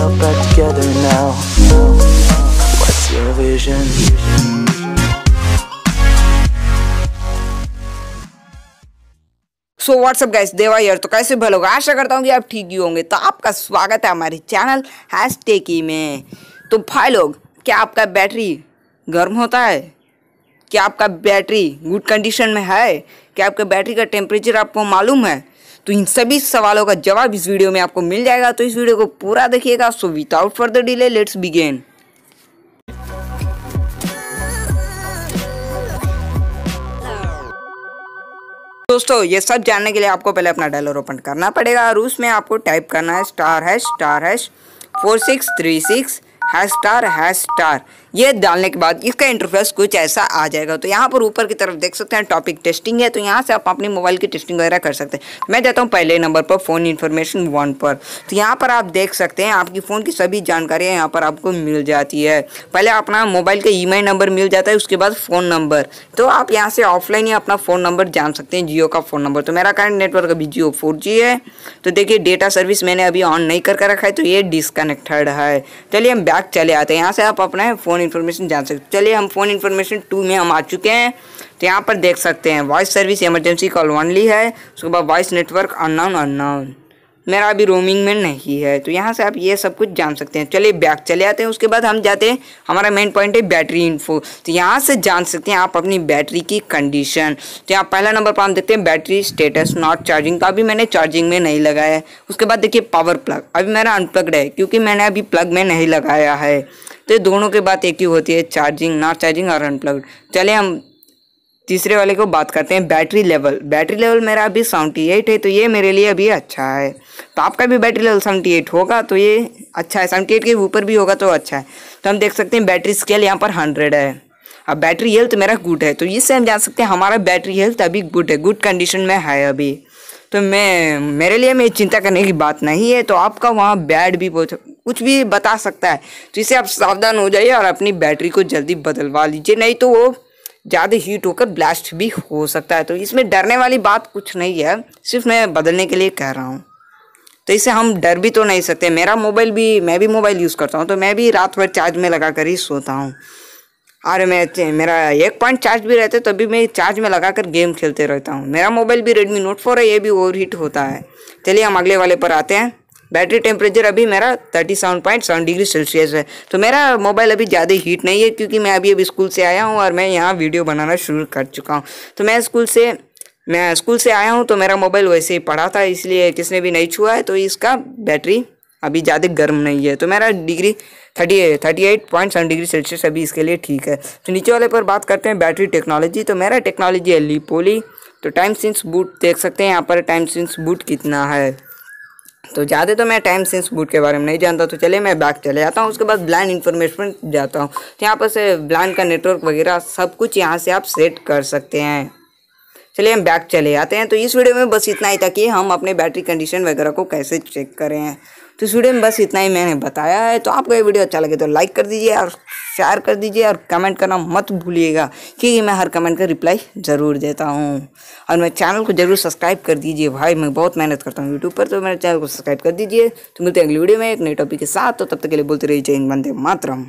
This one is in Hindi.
yourself back together now What's your vision? So what's up guys देवा यार तो कैसे भलोग आशा करता हूँ कि आप ठीक ही होंगे तो आपका स्वागत है हमारे चैनल हैश टेकी में तो भाई लोग क्या आपका बैटरी गर्म होता है क्या आपका बैटरी गुड कंडीशन में है क्या आपका बैटरी का टेम्परेचर आपको मालूम है तो इन सभी सवालों का जवाब इस वीडियो में आपको मिल जाएगा तो इस वीडियो को पूरा देखिएगा so without further delay let's begin दोस्तों ये सब जानने के लिए आपको पहले अपना डायलर ओपन करना पड़ेगा और उसमें आपको टाइप करना है star hash star hash four six three six hash star hash star ये डालने के बाद इसका इंटरफेस कुछ ऐसा आ जाएगा तो यहाँ पर ऊपर की तरफ देख सकते हैं टॉपिक टेस्टिंग है तो यहाँ से आप अपने मोबाइल की टेस्टिंग वगैरह कर सकते हैं मैं देता हूँ पहले नंबर पर फ़ोन इन्फॉर्मेशन वन पर तो यहाँ पर आप देख सकते हैं आपकी फ़ोन की सभी जानकारियाँ यहाँ पर आपको मिल जाती है पहले अपना मोबाइल का ई नंबर मिल जाता है उसके बाद फ़ोन नंबर तो आप यहाँ से ऑफलाइन ही अपना फ़ोन नंबर जान सकते हैं जियो का फ़ोन नंबर तो मेरा करंट नेटवर्क अभी जियो फोर है तो देखिए डेटा सर्विस मैंने अभी ऑन नहीं करके रखा है तो ये डिसकनेक्टेड है चलिए हम बाद चले आते हैं यहाँ से आप अपना फ़ोन इन्फॉर्मेशन जान सकते चलिए हम फ़ोन इन्फॉर्मेशन टू में हम आ चुके हैं तो यहाँ पर देख सकते हैं voice service emergency call only है उसके बाद वॉइस नेटवर्क अननाउन अननाउन मेरा अभी रोमिंग में नहीं है तो यहाँ से आप ये सब कुछ जान सकते हैं चलिए बैक चले आते हैं उसके बाद हम जाते हैं हमारा मेन पॉइंट है बैटरी इन्फो तो यहाँ से जान सकते हैं आप अपनी बैटरी की कंडीशन तो यहाँ पहला नंबर पर हम देखते हैं बैटरी स्टेटस नॉट चार्जिंग तो अभी मैंने चार्जिंग में नहीं लगाया है उसके बाद देखिए पावर प्लग अभी मेरा अनप्लग्ड है क्योंकि मैंने अभी प्लग में नहीं लगाया है तो दोनों के बाद एक ही होती है चार्जिंग नॉट चार्जिंग और अनप्लग्ड चले हम तीसरे वाले को बात करते हैं बैटरी लेवल बैटरी लेवल मेरा अभी सेवेंटी एट है तो ये मेरे लिए अभी अच्छा है तो आपका भी बैटरी लेवल सेवेंटी एट होगा तो ये अच्छा है सेवेंटी एट के ऊपर भी होगा तो अच्छा है तो हम देख सकते हैं बैटरी स्केल यहाँ पर हंड्रेड है अब बैटरी हेल्थ मेरा गुड है तो इससे हम जान सकते हैं हमारा बैटरी हेल्थ अभी गुड है गुड कंडीशन में है अभी तो मैं मेरे लिए मैं चिंता करने की बात नहीं है तो आपका वहाँ बैड भी बहुत कुछ भी बता सकता है तो इससे आप सावधान हो जाइए और अपनी बैटरी को जल्दी बदलवा लीजिए नहीं तो वो ज़्यादा हीट होकर ब्लास्ट भी हो सकता है तो इसमें डरने वाली बात कुछ नहीं है सिर्फ मैं बदलने के लिए कह रहा हूँ तो इसे हम डर भी तो नहीं सकते मेरा मोबाइल भी मैं भी मोबाइल यूज़ करता हूँ तो मैं भी रात भर चार्ज में लगा कर ही सोता हूँ और मैं मेरा एक पॉइंट चार्ज भी रहते तभी मैं चार्ज में लगा कर गेम खेलते रहता हूँ मेरा मोबाइल भी रेडमी नोट फोर है ये भी ओवर हीट होता है चलिए हम अगले वाले पर आते हैं बैटरी टेम्परेचर अभी मेरा thirty seven point seven degree Celsius है तो मेरा मोबाइल अभी ज़्यादा हीट नहीं है क्योंकि मैं अभी अभी स्कूल से आया हूँ और मैं यहाँ वीडियो बनाना शुरू कर चुका हूँ तो मैं स्कूल से मैं स्कूल से आया हूँ तो मेरा मोबाइल वैसे ही पड़ा था इसलिए किसने भी नहीं छुआ है तो इसका बैटरी अभी ज़्यादा गर्म नहीं है तो मेरा degree thirty thirty eight point seven degree Celsius अभी इसके लिए ठीक है तो नीचे वाले पर बात करते हैं बैटरी टेक्नोलॉजी तो मेरा टेक्नोलॉजी है लीपोली तो टाइम सिंस बूट देख सकते हैं यहाँ पर टाइम सिंस बूट कितना है तो ज़्यादा तो मैं टाइम सेंस बूट के बारे में नहीं जानता तो चलिए मैं बैक चले जाता हूँ उसके बाद ब्लाइंड इन्फॉर्मेशन जाता हूँ तो यहाँ पर से ब्लाइंड का नेटवर्क वगैरह सब कुछ यहाँ से आप सेट कर सकते हैं चलिए हम बैक चले जाते हैं तो इस वीडियो में बस इतना ही था कि हम अपने बैटरी कंडीशन वगैरह को कैसे चेक करें तो इस वीडियो में बस इतना ही मैंने बताया है तो आपको ये वीडियो अच्छा लगे तो लाइक कर दीजिए और शेयर कर दीजिए और कमेंट करना मत भूलिएगा क्योंकि मैं हर कमेंट का रिप्लाई ज़रूर देता हूँ और मेरे चैनल को ज़रूर सब्सक्राइब कर दीजिए भाई मैं बहुत मेहनत करता हूँ यूट्यूब पर तो मेरे चैनल को सब्सक्राइब कर दीजिए तो मिलते हैं अगली वीडियो में एक नए टॉपिक के साथ तो तब तक के लिए बोलते रहिए जय बंदे वंदे मातरम